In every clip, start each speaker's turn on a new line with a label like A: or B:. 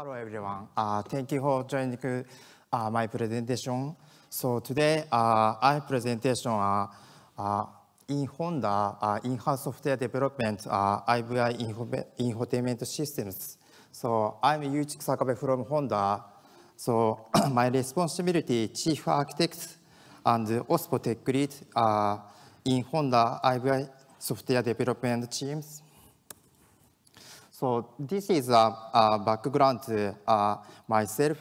A: Hello, everyone. Uh, thank you for joining uh, my presentation. So today, uh, my presentation uh, uh, in Honda uh, in-house software development uh, IVI infotainment systems. So I'm Yuichi Sakabe from Honda. So my responsibility, chief architect and OSPO tech lead uh, in Honda IVI software development teams. So this is a, a background to uh, myself.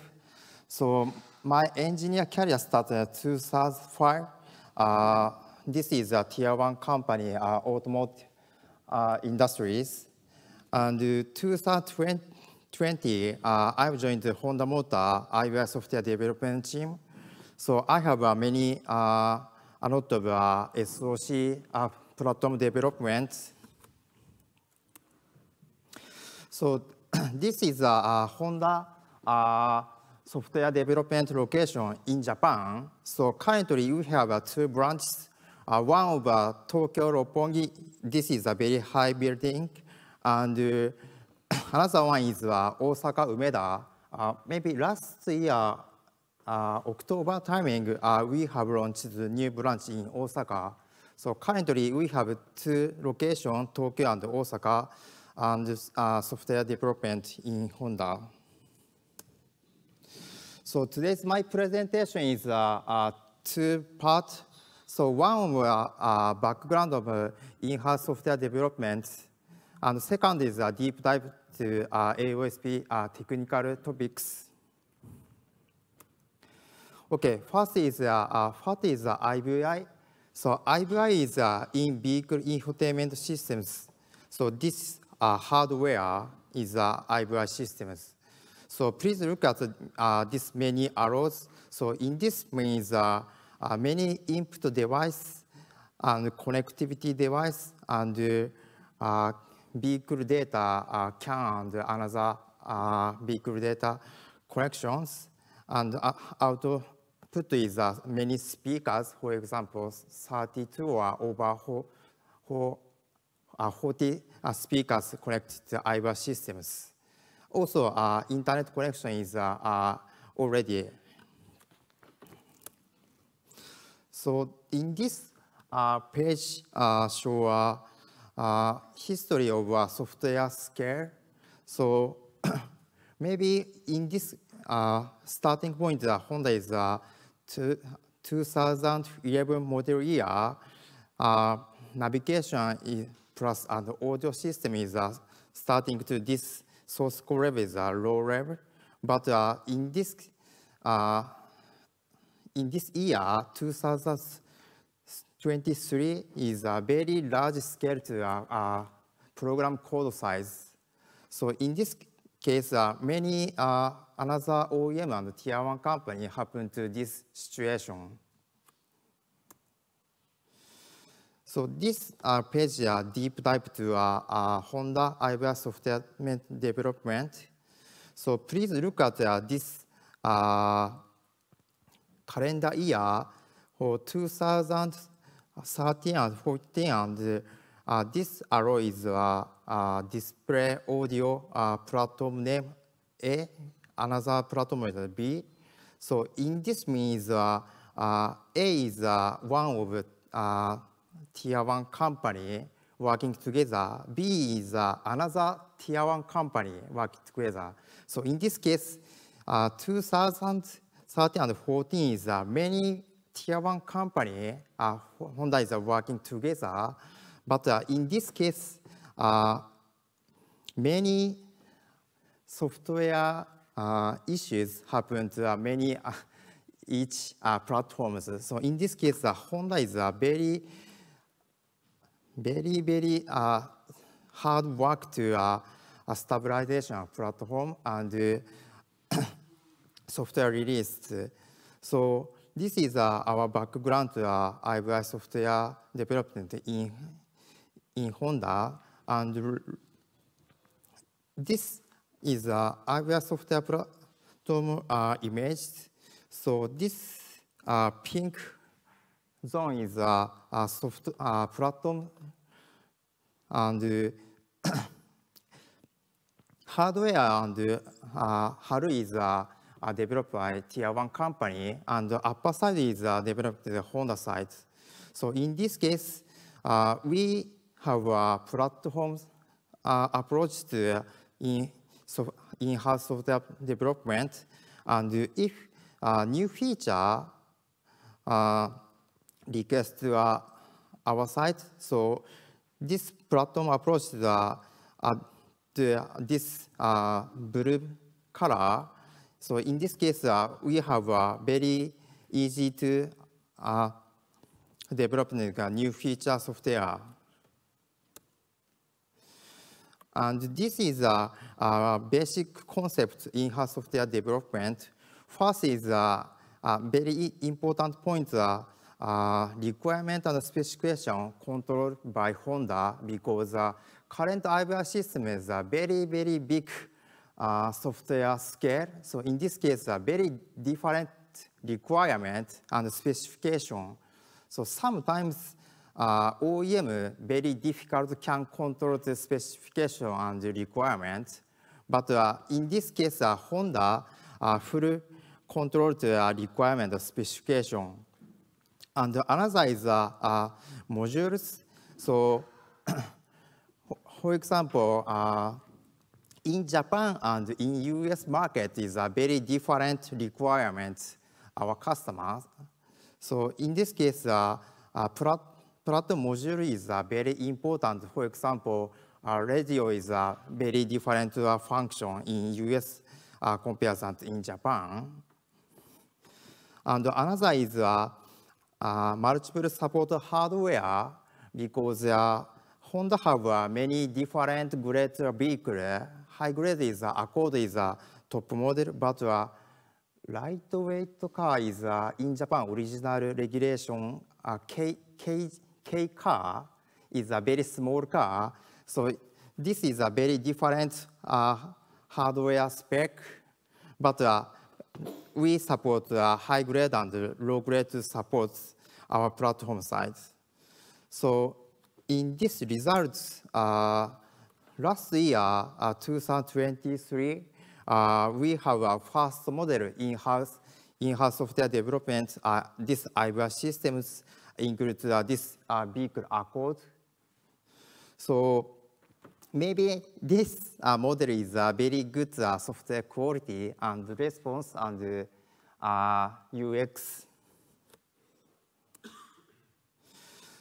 A: So my engineer career started in 2005. Uh, this is a tier one company, uh, automotive uh, industries. And 2020, uh, I joined the Honda Motor IOI software development team. So I have uh, many, uh, a lot of SOC platform development So this is a, a Honda uh, software development location in Japan. So currently you have u two branches. Uh, one of uh, Tokyo Roppongi, this is a very high building. And uh, another one is uh, Osaka Umeda. Uh, maybe last year, uh, October timing, uh, we have launched the new branch in Osaka. So currently we have two locations, Tokyo and Osaka. and uh, software development in Honda. So today's my presentation is uh, a two-part. So one uh, background of uh, in-house software development, and second is a deep dive to uh, AOSP uh, technical topics. Okay, first is uh, uh, what is uh, IVI? So IVI is uh, in vehicle infotainment systems. So this uh, hardware is uh, IVR systems. So please look at uh, this many arrows. So in this means uh, many input device and connectivity device and vehicle data can and another vehicle data collections and output is uh, many speakers, for example, 32 or over 40, uh, speakers collect the IVA systems. Also, uh, internet connection is uh, already. So in this page show uh, history of uh, software scale. So maybe in this uh, starting point, uh, Honda is a two, 2011 model year. navigation is, Plus, and audio system is uh, starting to this source code level is a uh, low level, but uh, in this uh, in this year 2023 is a very large scale to uh, uh, program code size. So in this case, uh, many another OEM and tier one company happen to this situation. So this uh, page a deep dive to uh, uh, Honda IVR software development. So please look at uh, this uh, calendar year for 2013 and 14 and uh, this arrow is uh, uh, display audio uh, platform name A, another platform is B. So in this means uh, uh, A is uh, one of uh, tier one company working together. B is another tier one company working together. So in this case, uh, 2013 and 14 is uh, many tier one company, uh, Honda is uh, working together. But uh, in this case, uh, many software uh, issues happen to uh, many uh, each uh, platforms. So in this case, uh, Honda is a very very, very uh, hard work to uh, uh stabilization platform and uh, software release. So this is uh, our background to uh, IBI software development in, in Honda. And this is uh, IBI software platform uh, image. So this uh, pink Zone is a, a soft platform and hardware and uh, hardware is a, a developed by tier one company and the upper side is a uh, developed the Honda side. So in this case, uh, we have a platform uh, uh approach to uh, in, so in-house software development and if a new feature uh, requests to uh, our site. So this platform approach uh, uh, the, uh, this uh, blue color. So in this case, uh, we have a very easy to develop a new feature software. And this is a, a basic concept in software development. First is a, a very important point uh, requirement and specification controlled by Honda because the current IVR system is a very, very big uh, software scale. So in this case, a very different requirement and specification. So sometimes uh, OEM very difficult can control the specification and requirement. But uh, in this case, uh, Honda uh, full control the requirement specification and another is a, h modules. So, for example, uh, in Japan and in US market is a very different requirement our customers. So in this case, uh, uh, plat platform module is uh, very important. For example, uh, radio is a very different uh, function in US uh, c o m p a r i s o in Japan. And another is uh, uh, multiple support hardware because uh, Honda have uh, many different great vehicle. High grade is uh, Accord is a uh, top model, but uh, lightweight car is uh, in Japan original regulation. Uh, K K K car is a very small car, so this is a very different uh, hardware spec. But uh, we support the high grade and low grade supports our platform size. So in this results, uh, last year, uh, 2023, uh, we have our first model in-house in-house software development. this IVR systems includes this vehicle accord. So maybe this uh, model is a very good uh, software quality and response and uh, UX.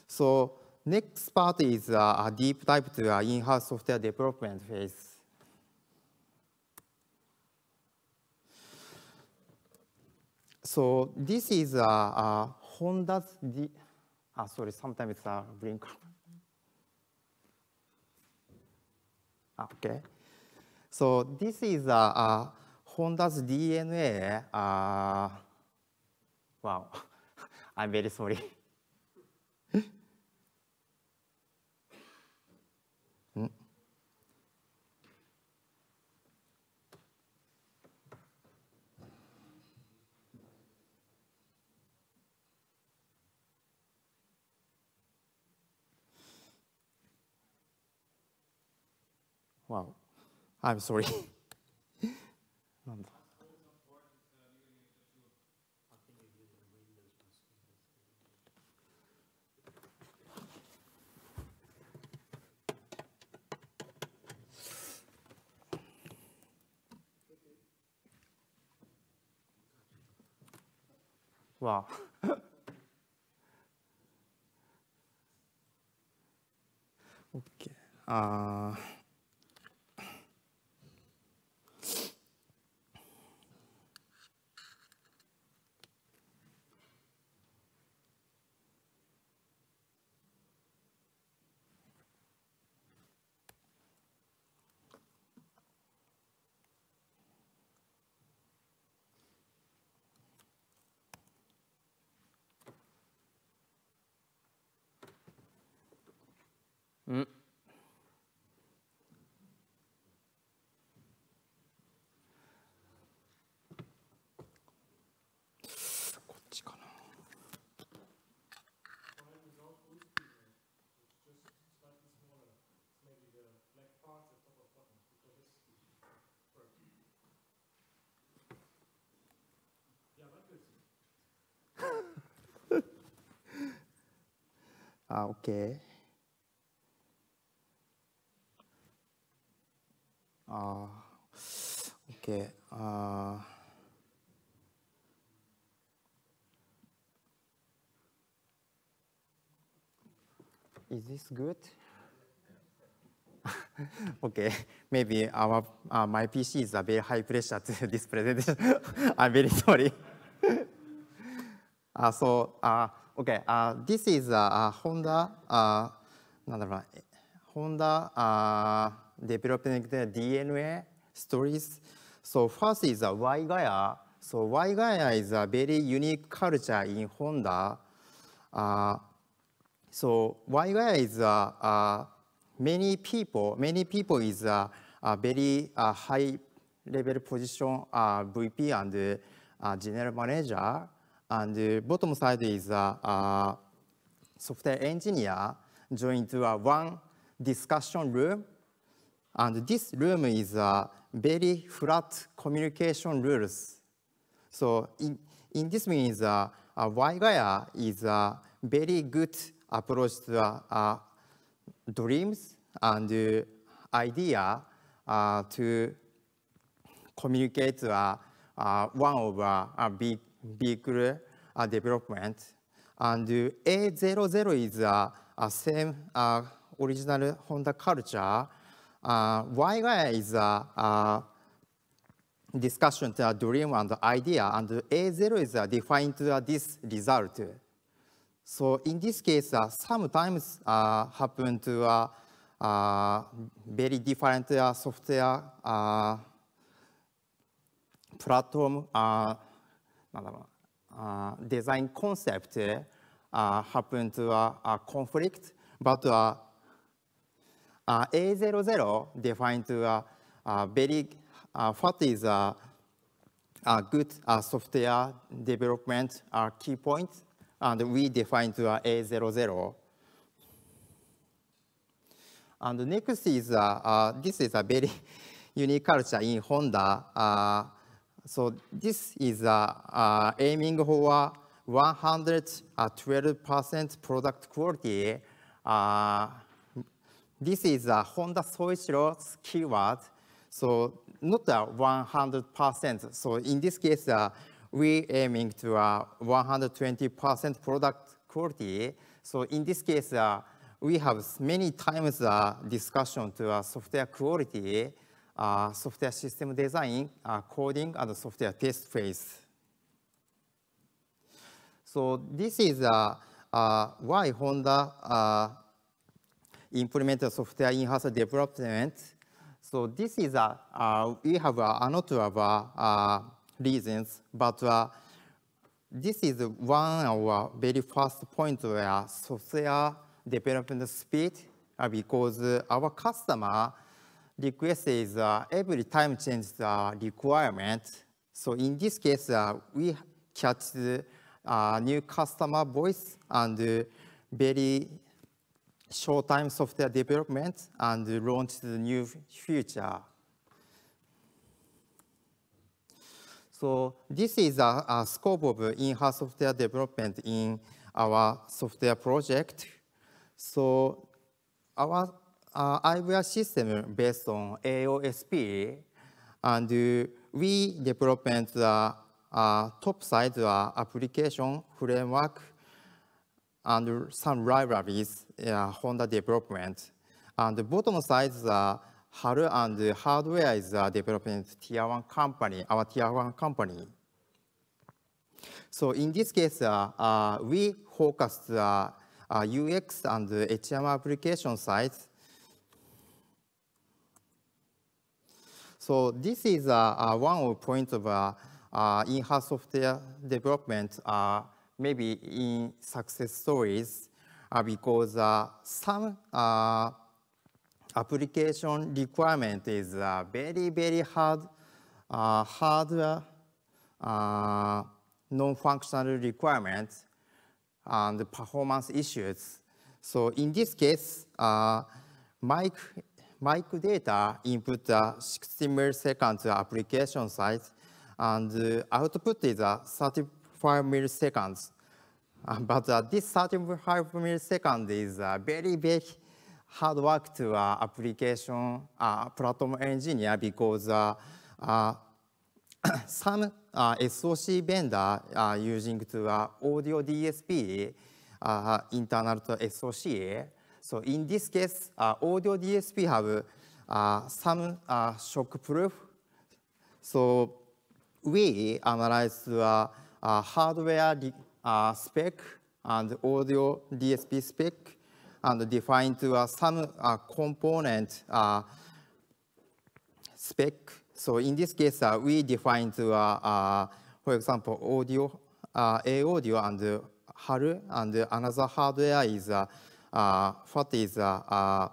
A: So next part is uh, a deep dive to uh, in-house software development phase. So this is uh, a, Honda's, uh, sorry, sometimes it's a blinker. Okay. So this is uh, uh Honda's DNA. Uh, wow, I'm very sorry. Wow. I'm sorry. wow. okay. Uh... Ah, okay. Ah, okay. Ah. is this good? okay, maybe our uh, my PC is a very high pressure to this presentation. I'm very sorry. uh, so. Uh, okay, uh, this is a, a Honda, uh, Honda uh, developing the DNA stories. So first is a Y Gaia. So Y Gaia is a very unique culture in Honda. Uh, so Y Gaia is a, h many people, many people is a, a very a high level position VP and general manager. And the uh, bottom side is a, uh, uh, software engineer joined to a one discussion room. And this room is a very flat communication rules. So in, in this means a uh, is a very good approach to dreams and idea to communicate one of a big b e h i c l e uh, development. And A00 is a, a same uh, original Honda culture. Uh, YY is a, a discussion to a dream and idea, and A0 is uh, defined to uh, this result. So in this case, uh, sometimes uh, happen to uh, uh, very different uh, software uh, platform uh, Uh, design concept uh, uh, happen to a, a conflict, but uh, uh, A00 defined to a, a very uh, what is a, a good uh, software development uh, key point, and we define to a A00. And next is uh, uh, this is a very unique culture in Honda. Uh, so this is uh, uh, aiming for 112% product quality. Uh, this is a Honda Soichiro's keyword. So not a 100%. So in this case, uh, we aiming to a 120% product quality. So in this case, uh, we have many times uh, discussion to uh, software quality uh, software system design, uh, coding, and software test phase. So this is uh, uh, why Honda uh, implemented software in-house development. So this is a, we have another uh, reasons, but this is one of our very first points where software development speed because our customer request is uh, every time change the requirement. So in this case, uh, we catch the uh, new customer voice and very short time software development and launch the new feature. So this is a, a scope of in-house software development in our software project. So our uh, IVR system based on AOSP, and uh, we developed the uh, top side uh, application framework and some libraries uh, Honda development. And the bottom side is uh, and hardware is a uh, development tier one company, our tier one company. So in this case, uh, uh, we focused uh, uh, UX and HMI application sites So this is uh, uh, one of points of uh, in-house software development, maybe in success stories, because some application requirement is very, very hard, hard non-functional requirements and performance issues. So in this case, Mike mic data input a 60 m i l l i s e c o n d application size and output is a 35 milliseconds. But this 35 milliseconds is a very, v e r hard work to application platform engineer because some SOC vendor u s i n g to audio DSP internal to SOC So in this case, uh, audio DSP have uh, some uh, shock proof. So we analyze the uh, hardware uh, spec and audio DSP spec and define to uh, some uh, component uh, spec. So in this case, uh, we define to, uh, uh, for example, audio, uh, A audio and uh, HAL, and another hardware is uh, uh, what is the uh,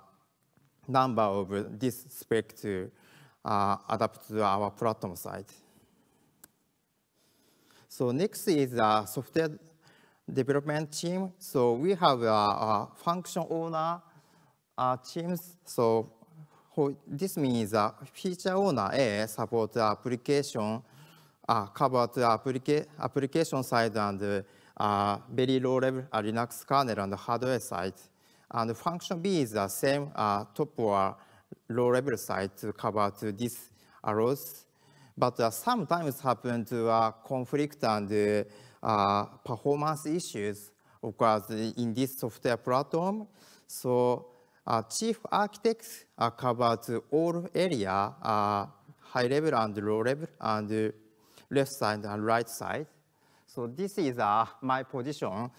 A: number of this spec to uh, adapt to our platform s i t e So next is the software development team. So we have a, a function owner uh, teams. So this means a feature owner A support application, uh, cover the applica application side and uh, very low level Linux kernel and hardware side. And function B is the same uh, top or low level site to cover to this arrows. But uh, sometimes happen to uh, conflict and uh, uh performance issues course in this software platform. So uh, chief architects uh, to all area, uh, high level and low level, and uh, left side and right side. So this is uh, my position.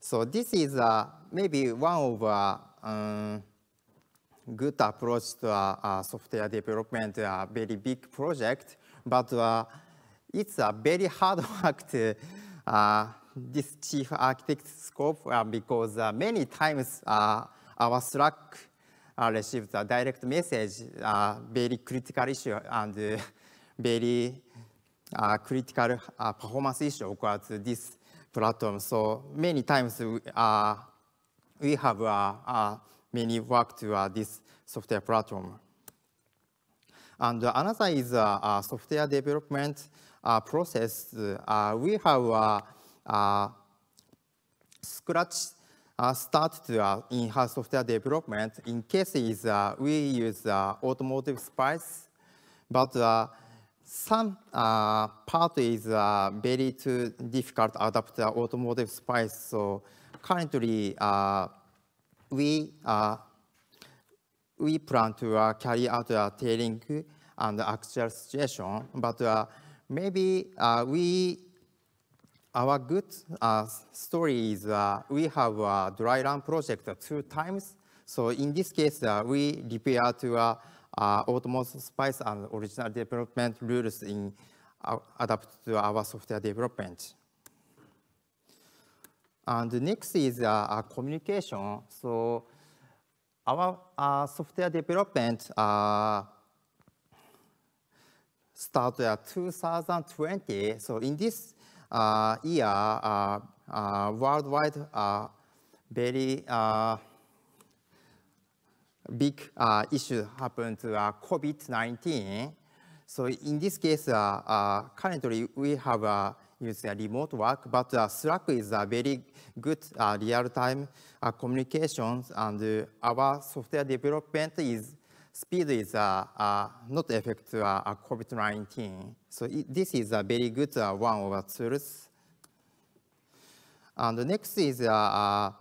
A: So this is uh, maybe one of uh, um, good approach to uh, uh software development, a uh, very big project, but uh, it's a very hard work to this chief architect scope because many times our Slack received a direct message, very critical issue and very critical performance issue occurs. This platform. So many times uh, we have uh, uh, many work to uh, this software platform. And another is uh, uh software development process. we have uh, scratch uh, start to uh, in-house software development. In cases, uh, we use automotive spice, but some uh, part is uh, very too difficult to adapt the automotive spice. So currently, uh, we uh, we plan to uh, carry out a tailing and actual situation, but uh, maybe we our good story is we have a dry run project two times. So in this case, we repair to a uh, Automotive Spice and original development rules in uh, adapt to our software development. And next is uh, communication. So our uh, software development uh, started in 2020. So in this uh, year, uh, uh, worldwide, uh, very big uh, issue happened to uh, COVID-19. So in this case, uh, uh, currently we have uh, used remote work, but Slack is a very good real-time communications, and our software development is speed is not affect COVID-19. So it, this is a very good one of our tools. And the next is Jira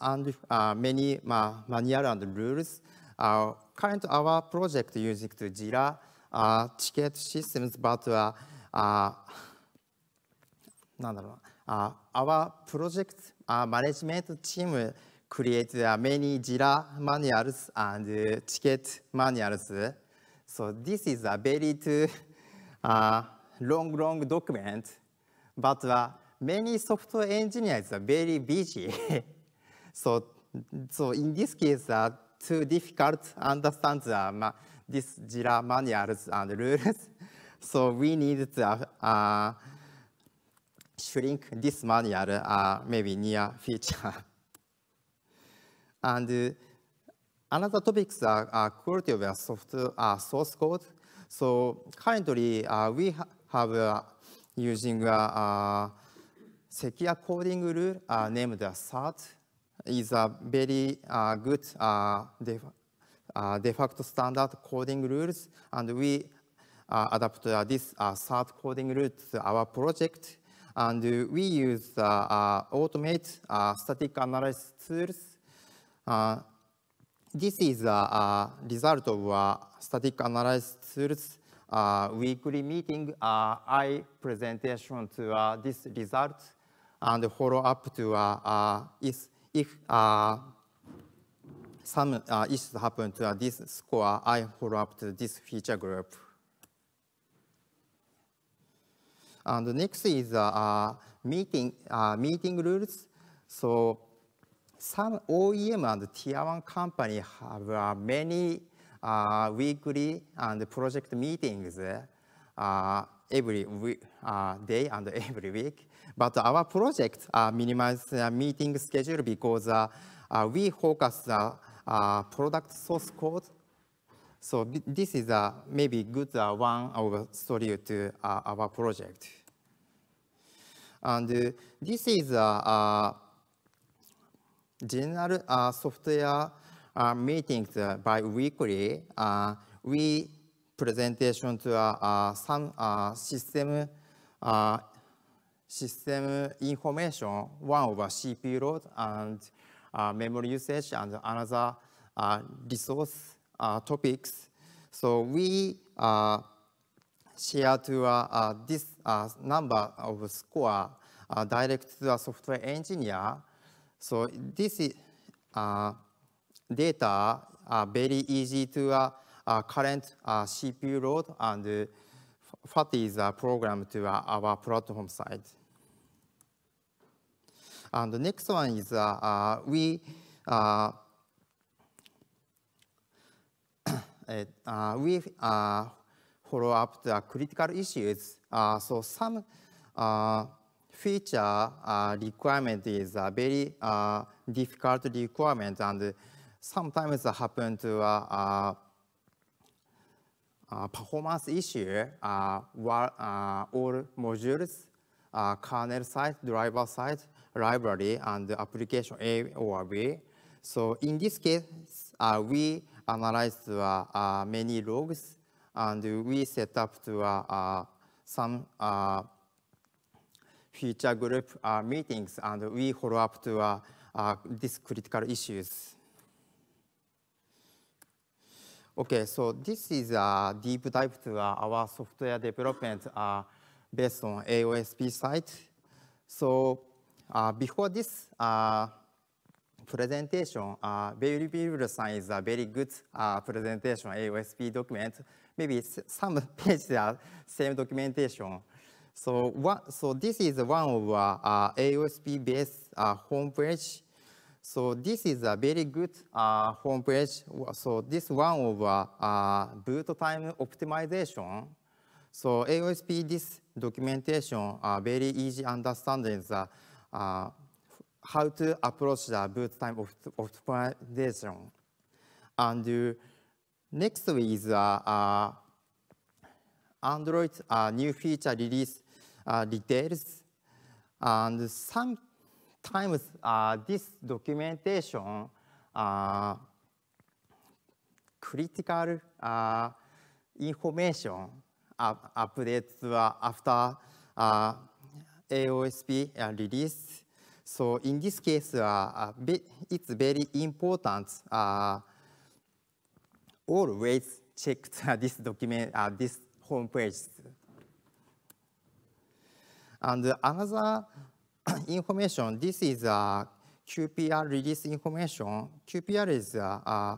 A: and uh, many uh, manual and rules. Uh, current our project using to Jira uh, ticket systems, but uh, uh, なんだろうな、uh, our project uh, management team created uh, many Jira manuals and uh, ticket manuals. So this is a very too, uh, long, long document, but uh, many software engineers are very busy. So, so in this case, uh, too difficult to understand the, this Jira manuals and rules. So we need to uh, shrink this manual uh, maybe near future. and another topics i a h e quality of soft, w a uh, source code. So currently we ha have using a secure coding rule named SART. is a very uh, good uh, de, uh, de, facto standard coding rules, and we adapt this third coding rule to our project. And we use automate static analysis tools. this is a, result of static analysis tools uh, weekly meeting, uh, I presentation to uh, this result and follow up to uh, is if uh, some uh, issues happen to uh, this score, I follow up to this feature group. And the next is meeting, meeting rules. So some OEM and tier one company have uh, many uh, weekly and project meetings. Uh, every week, uh, day and every week. But our project uh, minimizes uh, meeting schedule because uh, uh, we focus the uh, product source code. So this is maybe good one of story to our project. And this is a, general software meetings bi-weekly. we presentation to uh, some system system information, one over CPU load and uh, memory usage and another uh, resource uh, topics. So we share to uh, uh, this uh, number of score direct to a software engineer. So this data are very easy to uh, current uh, CPU load and uh, what is uh, programmed to our platform side. And the next one is we we follow up the critical issues. so some feature uh, requirement is a very uh, difficult requirement and sometimes happen to uh, performance issue were all modules, kernel side, driver side, library, and application A or B. So in this case, we analyzed many logs, and we set up to some future group meetings, and we follow up to these critical issues. Okay, so this is a deep dive to our software development based on AOSP site. So before this presentation, Variable u sign is a very good presentation, AOSP document. Maybe some pages are same documentation. So, what, so this is one of uh, AOSP-based homepage So this is a very good uh, homepage. So this one of uh, boot time optimization. So AOSP, this documentation are uh, very easy understanding the, uh, how to approach the boot time optimization. And next is uh, uh, Android uh, new feature release uh, details. And some times uh, this documentation uh, critical uh, information u h updates uh, after uh, AOSP uh, release. So in this case, uh, it's very important uh, always check uh, this document, uh, this homepage. And another information, this is uh, QPR release information. QPR is uh, uh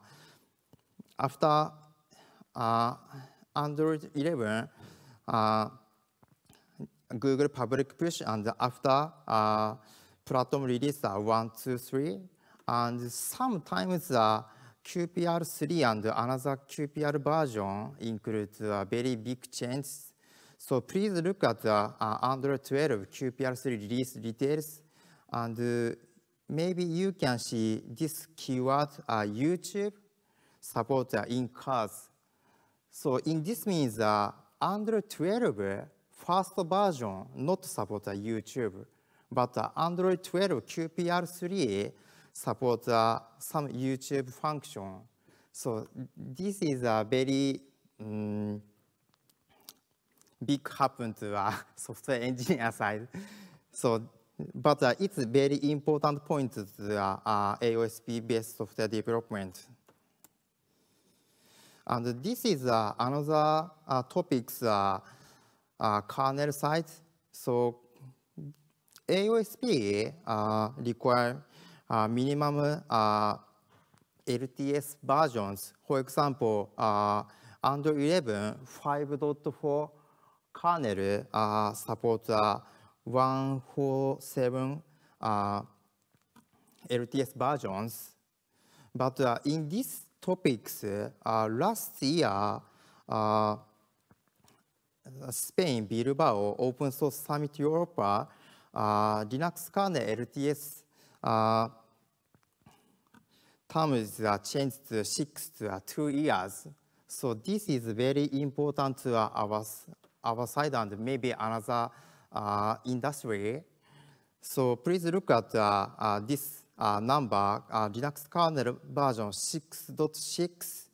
A: after uh, Android 11, uh, Google public push, and after platform release uh, 1, 2, 3, and sometimes uh, QPR 3 and another QPR version include very big changes so please look at the Android 12 QPR3 release details and uh, maybe you can see this keyword uh, YouTube support uh, in cars. So in this means Android 12 first version not support YouTube, but Android 12 QPR3 support some YouTube function. So this is a very um, big happen to a software engineer side. So, but uh, it's very important point to uh, AOSP-based software development. And this is uh, another uh, topics uh, kernel side. So AOSP require minimum LTS versions. For example, Android 11 5.4カーネル、uh, s u p 147 LTS versions. But uh, in these topics, uh, last year, uh, Spain, Bilbao, Open Source Summit Europa, uh, Linux kernel LTS uh, terms a r changed to six to uh, two years. So this is very important to uh, our o u r s i d e and maybe another uh, industry. So please look at uh, this number, Linux kernel version 6.6,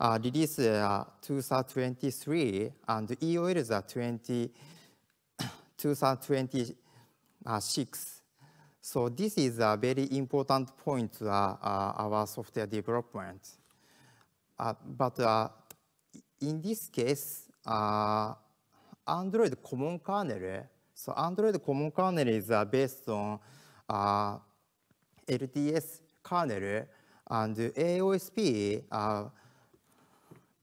A: uh, release 2023, and EOL is 20, 2026. So this is a very important point uh, uh, our software development. Uh, but uh, in this case, uh, Android common kernel. So Android common kernel is uh, based on uh, LTS kernel and AOSP uh,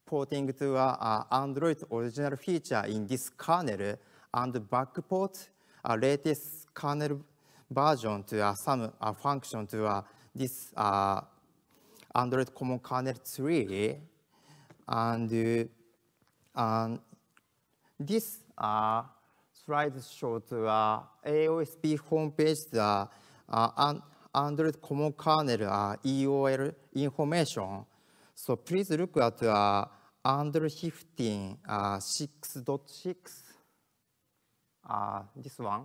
A: porting to uh, Android original feature in this kernel and backport uh, latest kernel version to uh, some uh, function to uh, this uh, Android common kernel 3 and, uh, and This uh, slide shows uh, AOSP homepage the uh, Android Common Kernel uh, EOL information. So please look at uh, Android 15 6.6, uh, this one.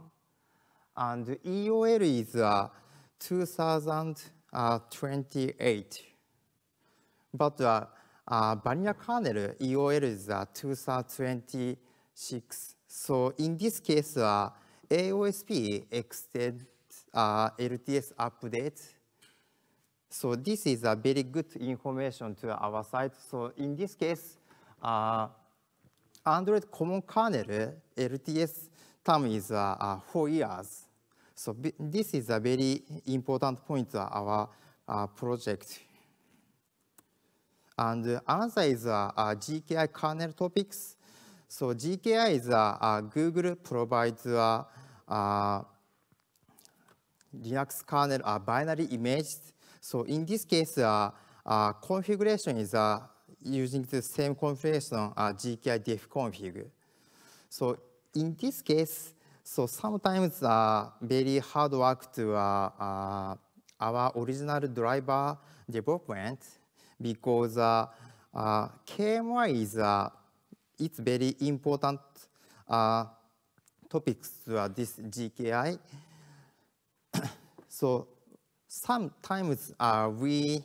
A: And EOL is uh, 2028. But uh, uh, vanilla kernel EOL is uh, 2 0 2 8 6. So in this case, uh, AOSP extend uh, LTS update. So this is a very good information to our site. So in this case, uh, Android common kernel LTS term is uh, uh, four years. So this is a very important point to our uh, project. And another is uh, uh, GKI kernel topics. So GKI is a, a Google provides a, a Linux kernel a binary image. So in this case, uh, configuration is u using the same configuration GKI def config. So in this case, so sometimes uh, very hard work to uh, uh, our original driver development because uh, uh, KMI is a uh, it's very important uh, topics to this GKI. so sometimes uh, we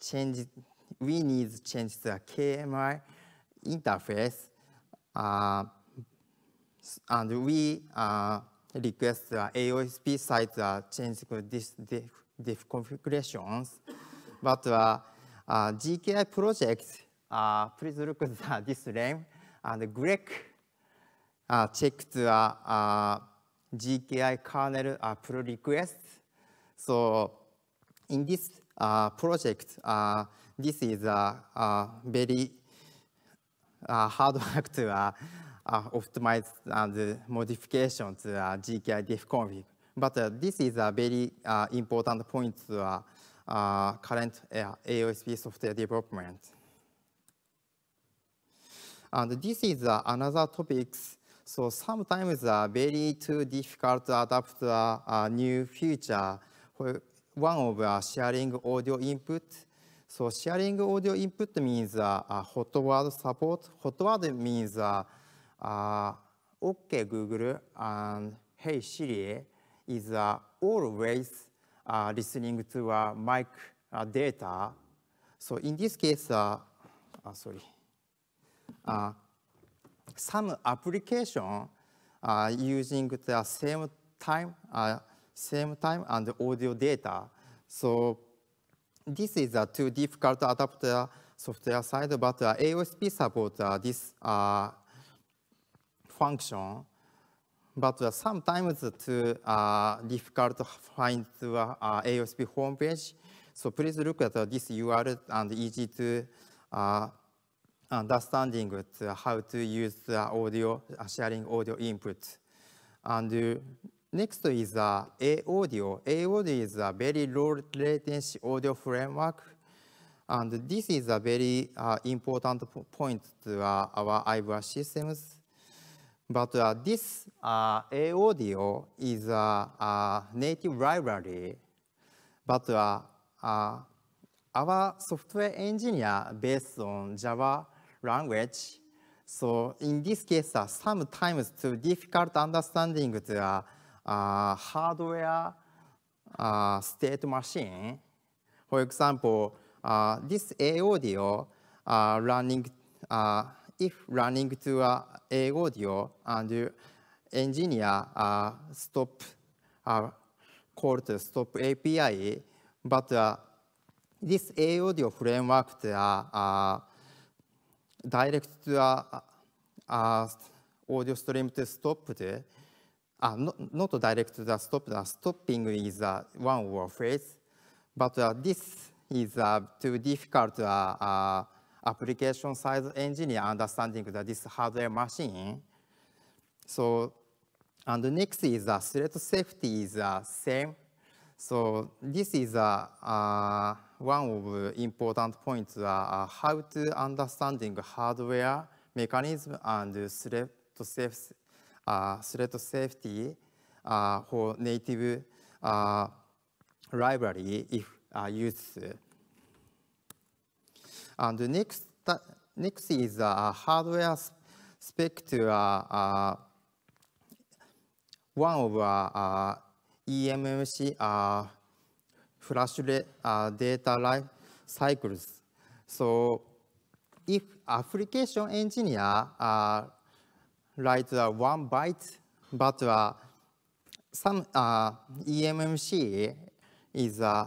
A: change, we need to change the KMI interface, uh, and we uh, request the AOSP site uh, change this diff, diff configurations. but uh, uh, GKI project, please look at this name. and uh, Greg uh, checked the uh, uh GKI kernel uh, pull request. So in this project, uh, this is a, very hard work to optimize and modification to GKI diff config. But this is a very important point to current AOSP software development. And this is another topics. o sometimes uh, very too difficult to adapt a, a new feature. One of uh, sharing audio input. So sharing audio input means uh, uh, hot word support. Hot word means uh, uh, OK Google and Hey Siri is uh, always uh, listening to uh, mic uh, data. So in this case, uh, uh, sorry. uh, some application uh, using the same time, uh, same time and audio data. So this is uh, too difficult to adapt software side, but uh, AOSP support this uh, function. But uh, sometimes it's too uh, difficult to find the AOSP homepage. So please look at this URL and easy to understanding how to use the audio, sharing audio input. And next is A-Audio. A-Audio is a very low latency audio framework. And this is a very important point to our i w a systems. But uh, this uh, A-Audio is a, a native library. But uh, uh, our software engineer based on Java language. So in this case, uh, sometimes to difficult understanding the uh, uh, hardware uh, state machine. For example, uh, this A audio uh, running, uh, if running to uh, A audio and engineer uh, stop uh, call to stop API, but uh, this A audio framework uh, uh, direct to a, a audio stream to stop the, uh, not, not direct to the stop, the stopping is a one word phrase, but uh, this is uh, too difficult uh, uh, application size engineer understanding that this hardware machine. So, and the next is uh, threat safety is the uh, same. So this is a uh, uh, one of the important points are how to understanding hardware mechanism and threat, safe, uh, threat safety uh, for native uh, library if uh, used. And next, next is uh, hardware spec to uh, one of uh, EMMC flash uh, data life cycles. So if application engineer uh, writes one byte, but uh, some uh, EMMC is uh,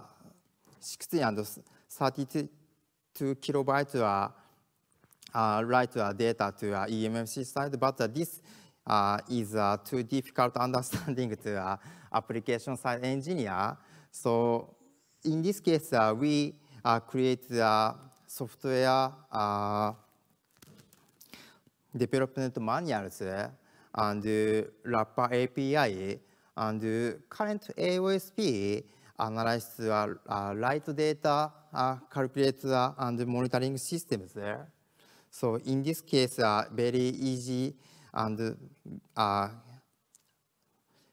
A: 60 and 32 kilobytes uh, uh, write uh, data to uh, EMMC side, but uh, this uh, is uh, too difficult understanding to uh, application side engineer. So in this case, we create the software development manuals and wrapper API and current AOSP analyze the uh, light data uh, calculator and monitoring systems there. So in this case, uh, very easy and uh,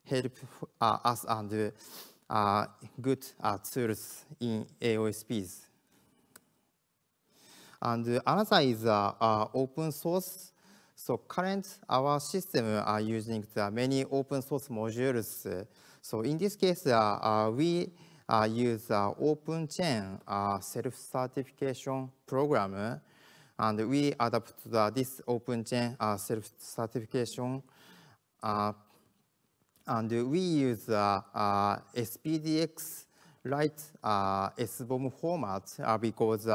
A: help uh, us and Uh, good uh, tools in AOSPs. And another is uh, open source. So current our system are using the many open source modules. So in this case, we uh, use uh, open chain uh, self-certification program and we adapt this open chain self-certification and we use uh, uh, SPDX light uh, SBOM format uh, because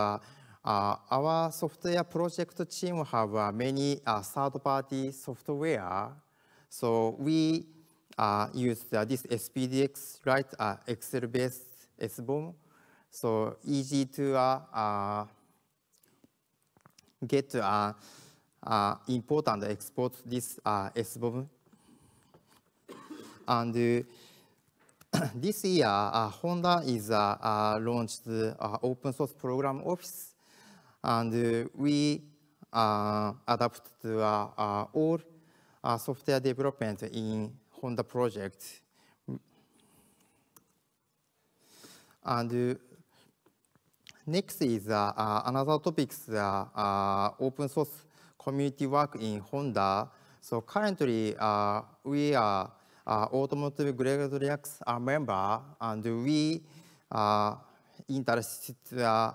A: our software project team have many third-party software. So we use this SPDX light Excel-based SBOM so easy to uh, uh, get uh, import and export this SBOM and uh, this year, uh, Honda is uh, launched open source program office, and we adapt to all software development in Honda project. And next is another topic, open source community work in Honda. So currently, we are uh, automotive g r e g u t o r y a c s are member, and we are interested uh,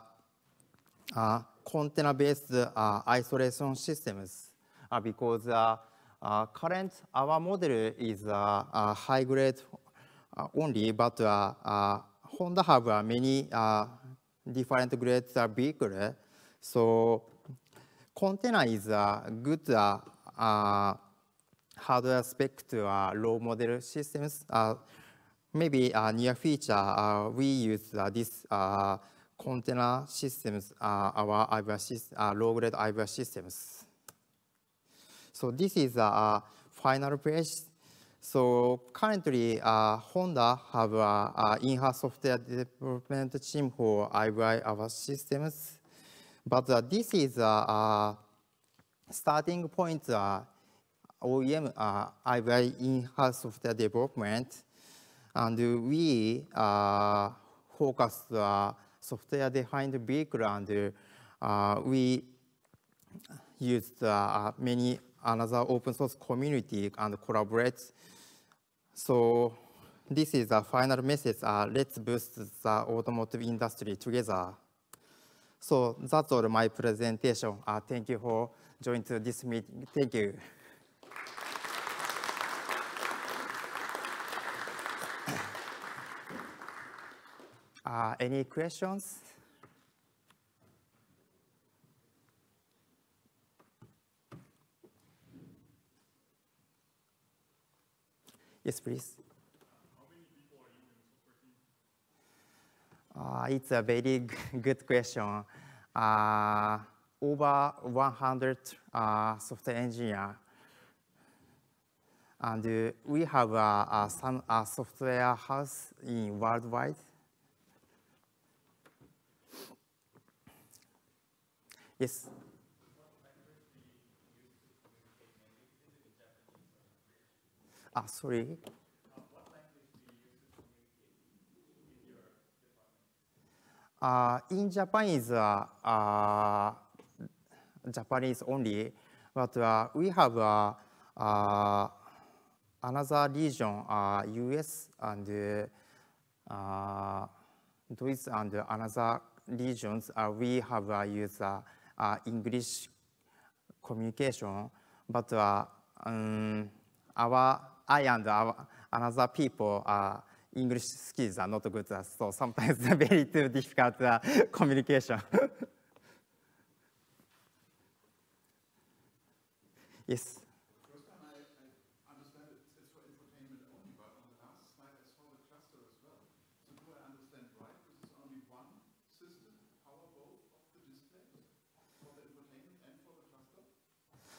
A: uh, container-based uh, isolation systems uh, because uh, uh, current our model is uh, uh, high grade only, but uh, uh, Honda have uh, many uh, different grade uh, vehicle, so container is a good uh, uh, hardware spec to uh, low model systems, uh, maybe uh, near future, uh, we use uh, this uh, container systems, uh, our IVR syst uh, low-grade IVR systems. So this is a uh, final page. So currently, uh, Honda have uh, an in-house software development team for IVI our systems. But uh, this is a uh, starting point uh, OEM uh, are very in-house software development, and we uh, focus uh, software-defined vehicle, and uh, we use uh, many another open source community and collaborate. So this is the final message. Uh, let's boost the automotive industry together. So that's all my presentation. Uh, thank you for joining this meeting. Thank you. Uh, any questions? Yes, please. Uh, it's a very good question. Uh, over 100 uh, software engineer. And we have uh, uh, some uh, software house in worldwide. Yes. Ah, sorry. Uh, in Japan is uh, uh, Japanese only, but uh, we have uh, uh, another region, uh, US and uh, Deutsch and another regions, uh, we have uh, used uh, uh, English communication, but uh, um, our I and our, another people uh, English skills are not good, so sometimes very too difficult uh, communication. yes.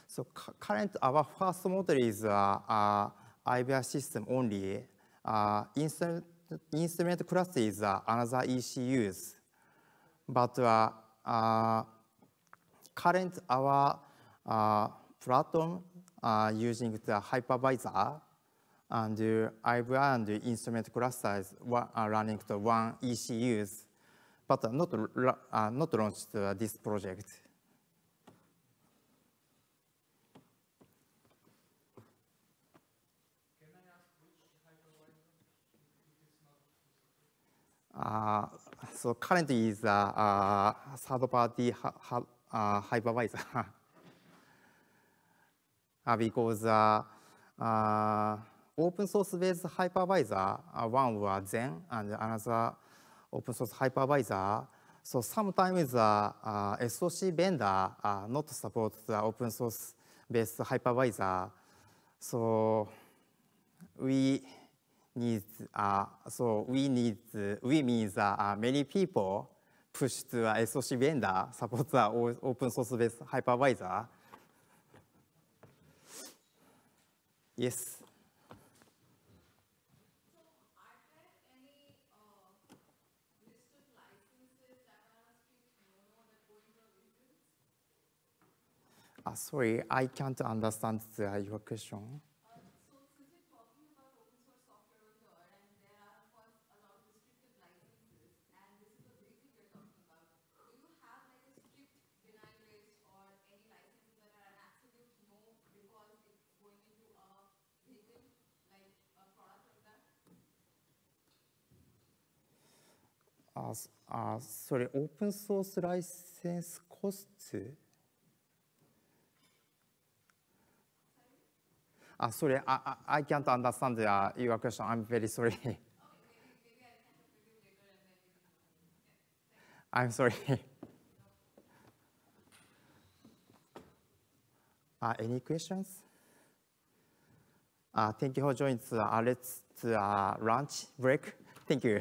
A: So current, our first model is uh, uh, IBR system only. Uh, instrument, instrument class is uh, another ECUs. But uh, uh, current, our uh, platform uh, using the hypervisor and uh, IBR and instrument clusters are running to one ECUs, but not, uh, not launched h this project. uh, so currently is a third-party hypervisor because open source-based hypervisor, one was Zen and another open source hypervisor. So sometimes the SOC vendor not support the open source-based hypervisor. So we needs, uh, so we need, we means uh, many people push to a SOC vendor, support the open source based hypervisor. Yes. Uh, sorry, I can't understand the, your question. ああそれオープンソースライセンスコストあそれあ I can't understand your question I'm very sorry I'm sorry Uh, any questions? Uh, thank you for joining. Uh, let's uh, lunch break. Thank you.